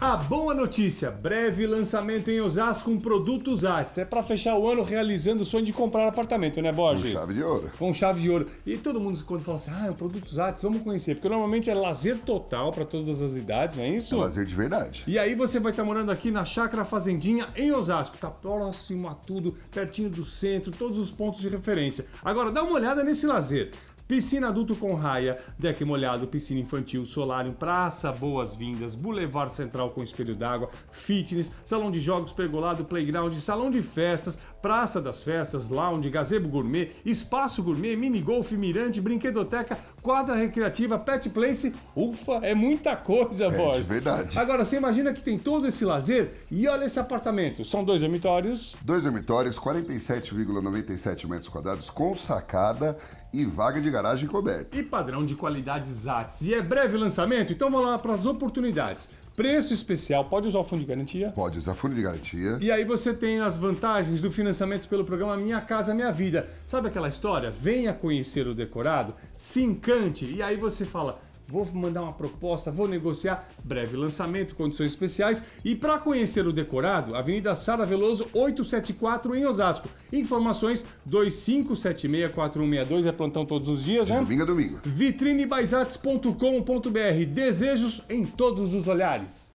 A boa notícia: breve lançamento em Osasco com produtos artes. É para fechar o ano realizando o sonho de comprar apartamento, né, Borges? Com chave de ouro. Com chave de ouro. E todo mundo, quando fala assim, ah, é um produtos artes, vamos conhecer. Porque normalmente é lazer total para todas as idades, não é isso? É lazer de verdade. E aí você vai estar tá morando aqui na Chácara Fazendinha, em Osasco. Tá próximo a tudo, pertinho do centro, todos os pontos de referência. Agora, dá uma olhada nesse lazer. Piscina adulto com raia, deck molhado, piscina infantil, solário, praça boas-vindas, bulevar central com espelho d'água, fitness, salão de jogos pergolado, playground, salão de festas, praça das festas, lounge, gazebo gourmet, espaço gourmet, mini golf, mirante, brinquedoteca, quadra recreativa, pet place. Ufa, é muita coisa, é, boy. É verdade. Agora, você imagina que tem todo esse lazer e olha esse apartamento. São dois dormitórios. Dois dormitórios, 47,97 metros quadrados, com sacada e vaga de garagem coberta. E padrão de qualidade ZATS. E é breve lançamento? Então vamos lá para as oportunidades. Preço especial, pode usar o fundo de garantia? Pode usar fundo de garantia. E aí você tem as vantagens do financiamento pelo programa Minha Casa Minha Vida. Sabe aquela história? Venha conhecer o decorado, se encante e aí você fala vou mandar uma proposta, vou negociar. Breve lançamento, condições especiais. E para conhecer o decorado, Avenida Sara Veloso 874 em Osasco. Informações 25764162 é plantão todos os dias, é né? Domingo a domingo. Vitrinebaizates.com.br. Desejos em todos os olhares.